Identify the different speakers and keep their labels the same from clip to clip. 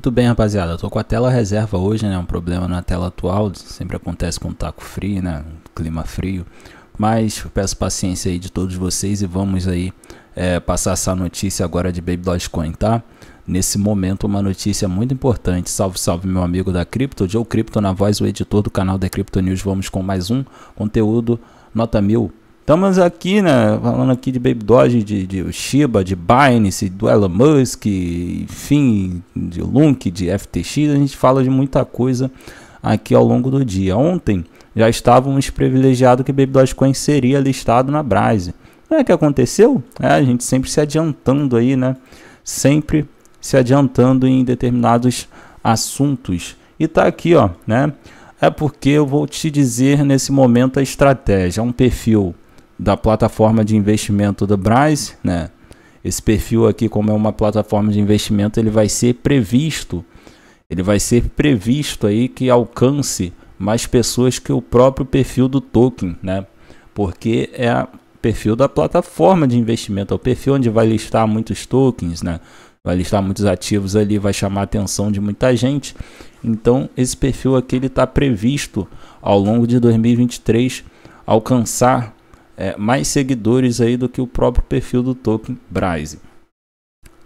Speaker 1: Muito bem, rapaziada. Eu tô com a tela reserva hoje, né? Um problema na tela atual, sempre acontece com um taco frio, né? clima frio. Mas peço paciência aí de todos vocês e vamos aí é, passar essa notícia agora de Baby Dogecoin, tá? Nesse momento, uma notícia muito importante. Salve, salve, meu amigo da Cripto, Joe Cripto na voz, o editor do canal da Cripto News. Vamos com mais um conteúdo nota mil Estamos aqui, né, falando aqui de Baby Doge, de, de Shiba, de Binance, do Elon Musk, enfim, de Lunk, de FTX, a gente fala de muita coisa aqui ao longo do dia. Ontem já estávamos privilegiados que Baby Dogecoin seria listado na Brase. Não é que aconteceu? É, a gente sempre se adiantando aí, né? Sempre se adiantando em determinados assuntos. E tá aqui, ó, né? É porque eu vou te dizer nesse momento a estratégia, é um perfil da plataforma de investimento da Braz, né? Esse perfil aqui, como é uma plataforma de investimento, ele vai ser previsto, ele vai ser previsto aí que alcance mais pessoas que o próprio perfil do token, né? Porque é o perfil da plataforma de investimento, é o perfil onde vai listar muitos tokens, né? Vai listar muitos ativos ali, vai chamar a atenção de muita gente. Então, esse perfil aqui ele está previsto ao longo de 2023 alcançar é, mais seguidores aí do que o próprio perfil do token Braise.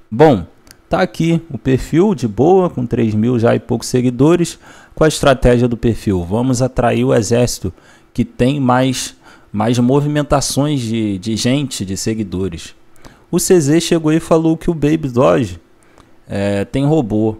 Speaker 1: Bom, tá aqui o perfil de boa, com 3 mil já e poucos seguidores. Qual a estratégia do perfil? Vamos atrair o exército que tem mais, mais movimentações de, de gente, de seguidores. O CZ chegou e falou que o Baby Doge é, tem robô.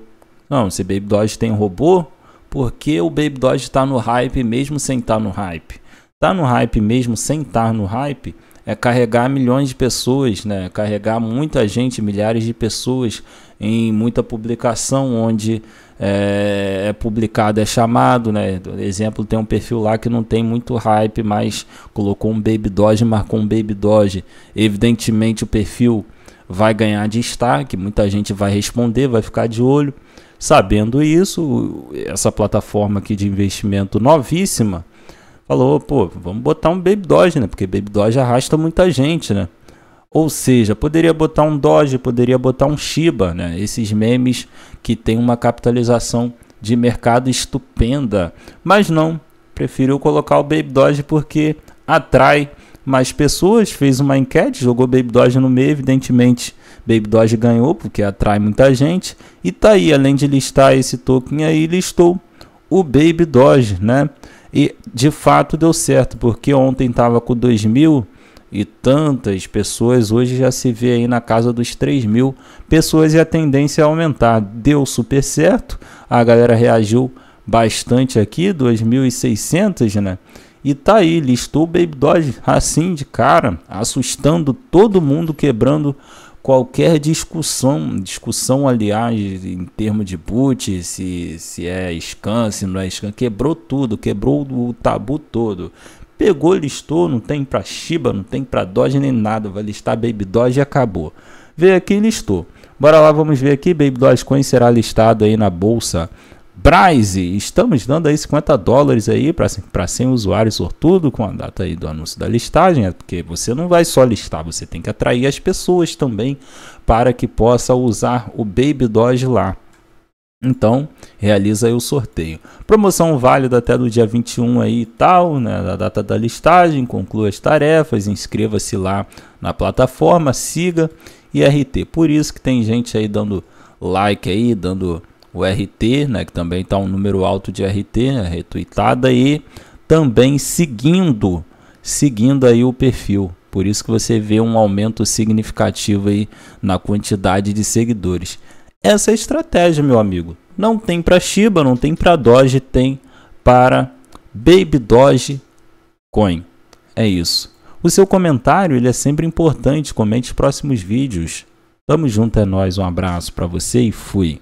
Speaker 1: Não, se Baby Doge tem robô, por que o Baby Doge está no hype mesmo sem estar tá no hype? tá no hype mesmo sem estar no hype é carregar milhões de pessoas, né? Carregar muita gente, milhares de pessoas em muita publicação onde é, é, publicado, é chamado, né? Exemplo, tem um perfil lá que não tem muito hype, mas colocou um Baby Doge, marcou um Baby Doge. Evidentemente o perfil vai ganhar destaque, muita gente vai responder, vai ficar de olho. Sabendo isso, essa plataforma aqui de investimento novíssima, falou, pô, vamos botar um Baby Doge, né? Porque Baby Doge arrasta muita gente, né? Ou seja, poderia botar um Doge, poderia botar um Shiba, né? Esses memes que tem uma capitalização de mercado estupenda. Mas não, preferiu colocar o Baby Doge porque atrai mais pessoas. Fez uma enquete, jogou Baby Doge no meio, evidentemente Baby Doge ganhou porque atrai muita gente. E tá aí, além de listar esse token aí, listou o Baby Doge, né? E de fato deu certo, porque ontem estava com 2 mil e tantas pessoas, hoje já se vê aí na casa dos 3 mil pessoas e a tendência é aumentar. Deu super certo, a galera reagiu bastante aqui, 2.600, né? E tá aí, listou o Baby Doge assim de cara, assustando todo mundo, quebrando qualquer discussão, discussão aliás em termos de boot, se, se é scan, se não é scan, quebrou tudo, quebrou o tabu todo. Pegou, listou, não tem para Shiba, não tem para Doge nem nada, vai listar Baby Doge e acabou. Veio aqui e listou. Bora lá, vamos ver aqui, Baby Coin será listado aí na bolsa Braise, estamos dando aí 50 dólares aí para 100 usuários sortudo com a data aí do anúncio da listagem, é porque você não vai só listar, você tem que atrair as pessoas também para que possa usar o Baby Doge lá. Então, realiza aí o sorteio. Promoção válida até do dia 21 aí e tal, né, da data da listagem, conclua as tarefas, inscreva-se lá na plataforma, siga IRT. Por isso que tem gente aí dando like aí, dando o RT, né, que também está um número alto de RT, né, retweetada e também seguindo, seguindo aí o perfil. Por isso que você vê um aumento significativo aí na quantidade de seguidores. Essa é a estratégia, meu amigo. Não tem para Shiba, não tem para Doge, tem para Baby Doge Coin. É isso. O seu comentário ele é sempre importante. Comente os próximos vídeos. Tamo junto, é nós. Um abraço para você e fui.